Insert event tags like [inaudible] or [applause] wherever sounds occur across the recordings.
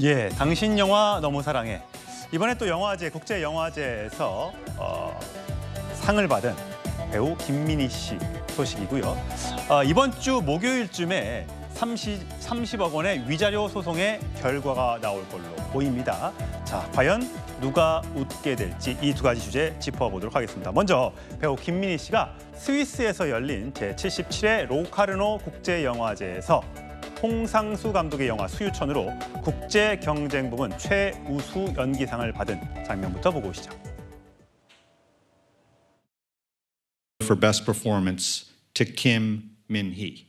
예, 당신 영화 너무 사랑해. 이번에 또 영화제, 국제영화제에서 어, 상을 받은 배우 김민희 씨 소식이고요. 어, 이번 주 목요일쯤에 30, 30억 원의 위자료 소송의 결과가 나올 걸로 보입니다. 자, 과연 누가 웃게 될지 이 두 가지 주제 짚어보도록 하겠습니다. 먼저 배우 김민희 씨가 스위스에서 열린 제77회 로카르노 국제영화제에서 홍상수 감독의 영화 수유천으로 국제 경쟁 부문 최우수 연기상을 받은 장면부터 보고 오시죠. For best performance to Kim Min-hee.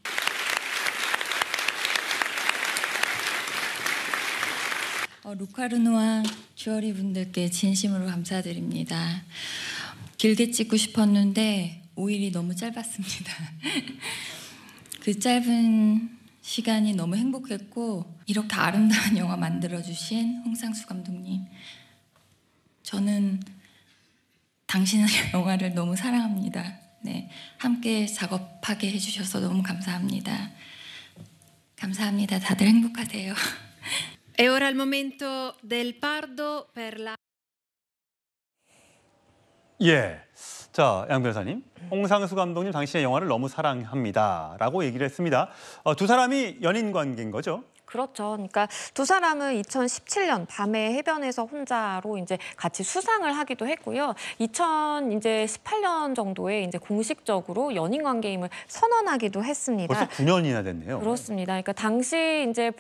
어, 루카르누와 큐어리 분들께 진심으로 감사드립니다. 길게 찍고 싶었는데 5일이 너무 짧았습니다. [laughs] 그 짧은 시간이 너무 행복했고 이렇게 아름다운 [laughs] 영화 만들어 주신 홍상수 감독님 저는 당신의 [laughs] 영화를 너무 사랑합니다. 네, 함께 작업하게 해주셔서 너무 감사합니다. 감사합니다. 다들 행복하세요. E [laughs] ora il momento del pardo per la 예. 자, 양 변호사님. 홍상수 감독님 당신의 영화를 너무 사랑합니다. 라고 얘기를 했습니다. 어, 두 사람이 연인 관계인 거죠? 그렇죠. 그러니까 두 사람은 2017년 밤에 해변에서 혼자로 이제 같이 수상을 하기도 했고요. 2018년 정도에 이제 공식적으로 연인 관계임을 선언하기도 했습니다. 벌써 9년이나 됐네요. 그렇습니다. 그러니까 당시 이제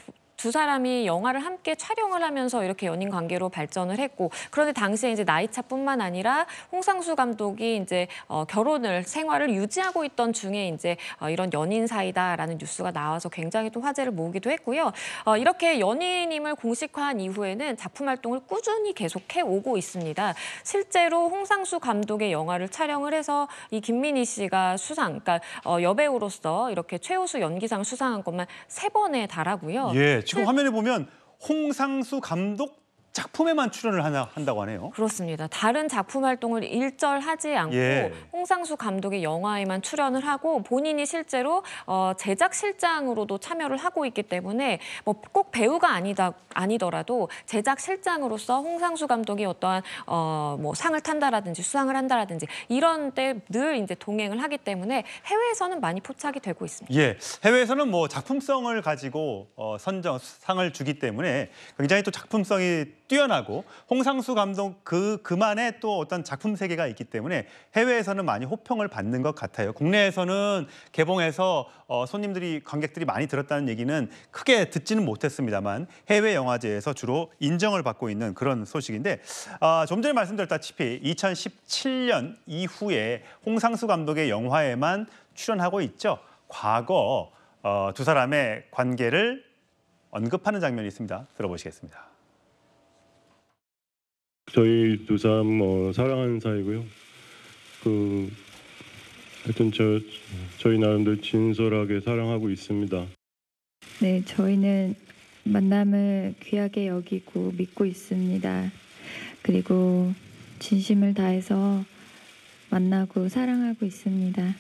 두 사람이 영화를 함께 촬영을 하면서 이렇게 연인 관계로 발전을 했고 그런데 당시에 이제 나이차뿐만 아니라 홍상수 감독이 이제 어, 결혼을 생활을 유지하고 있던 중에 이제 어, 이런 연인 사이다라는 뉴스가 나와서 굉장히 또 화제를 모으기도 했고요. 어, 이렇게 연인임을 공식화한 이후에는 작품 활동을 꾸준히 계속해 오고 있습니다. 실제로 홍상수 감독의 영화를 촬영을 해서 이 김민희 씨가 수상, 그러니까 어, 여배우로서 이렇게 최우수 연기상 수상한 것만 세 번에 달하고요. 예, 지금 그 화면에 보면 홍상수 감독 작품에만 출연을 하나, 한다고 하네요. 그렇습니다. 다른 작품 활동을 일절하지 않고 예. 홍상수 감독의 영화에만 출연을 하고 본인이 실제로 어, 제작 실장으로도 참여를 하고 있기 때문에 뭐 꼭 배우가 아니다 아니더라도 제작 실장으로서 홍상수 감독이 어떠한 어, 뭐 상을 탄다라든지 수상을 한다라든지 이런 때 늘 이제 동행을 하기 때문에 해외에서는 많이 포착이 되고 있습니다. 예, 해외에서는 뭐 작품성을 가지고 어, 선정 상을 주기 때문에 굉장히 또 작품성이 뛰어나고 홍상수 감독 그 그만의 또 어떤 작품 세계가 있기 때문에 해외에서는 많이 호평을 받는 것 같아요. 국내에서는 개봉해서 어, 손님들이 관객들이 많이 들었다는 얘기는 크게 듣지는 못했습니다만 해외 영화제에서 주로 인정을 받고 있는 그런 소식인데 아, 좀 전에 말씀드렸다시피 2017년 이후에 홍상수 감독의 영화에만 출연하고 있죠. 과거 어, 두 사람의 관계를 언급하는 장면이 있습니다. 들어보시겠습니다. 저희 두 사람 어, 사랑하는 사이고요. 그 하여튼 저 저희 나름대로 진솔하게 사랑하고 있습니다. 네, 저희는 만남을 귀하게 여기고 믿고 있습니다. 그리고 진심을 다해서 만나고 사랑하고 있습니다.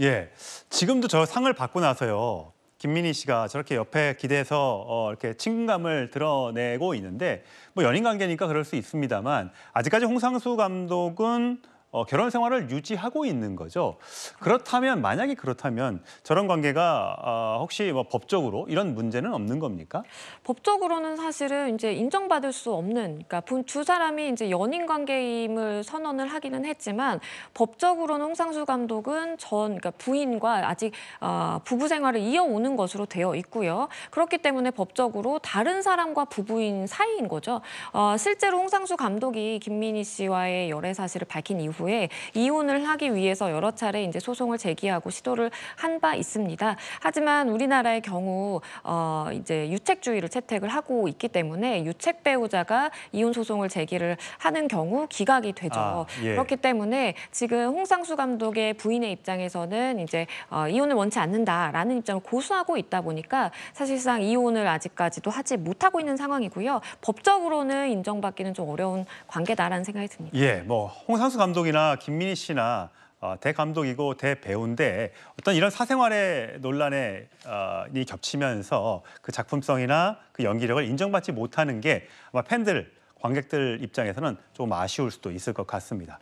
예, 지금도 저 상을 받고 나서요. 김민희 씨가 저렇게 옆에 기대서 어, 이렇게 친근감을 드러내고 있는데 뭐 연인 관계니까 그럴 수 있습니다만 아직까지 홍상수 감독은 어, 결혼 생활을 유지하고 있는 거죠. 그렇다면 만약에 그렇다면 저런 관계가 어, 혹시 뭐 법적으로 이런 문제는 없는 겁니까? 법적으로는 사실은 이제 인정받을 수 없는 그러니까 두 사람이 이제 연인 관계임을 선언을 하기는 했지만 법적으로는 홍상수 감독은 전 그러니까 부인과 아직 어, 부부 생활을 이어오는 것으로 되어 있고요. 그렇기 때문에 법적으로 다른 사람과 부부인 사이인 거죠. 어, 실제로 홍상수 감독이 김민희 씨와의 열애 사실을 밝힌 이후 이후에 이혼을 하기 위해서 여러 차례 이제 소송을 제기하고 시도를 한 바 있습니다. 하지만 우리나라의 경우 어 이제 유책주의를 채택을 하고 있기 때문에 유책 배우자가 이혼 소송을 제기를 하는 경우 기각이 되죠. 아, 예. 그렇기 때문에 지금 홍상수 감독의 부인의 입장에서는 이제 어, 이혼을 원치 않는다라는 입장을 고수하고 있다 보니까 사실상 이혼을 아직까지도 하지 못하고 있는 상황이고요. 법적으로는 인정받기는 좀 어려운 관계다라는 생각이 듭니다. 예, 뭐 홍상수 감독이 씨나 김민희 씨나 어, 대감독이고 대배우인데 어떤 이런 사생활의 논란에 어, 겹치면서 그 작품성이나 그 연기력을 인정받지 못하는 게 아마 팬들 관객들 입장에서는 조금 아쉬울 수도 있을 것 같습니다.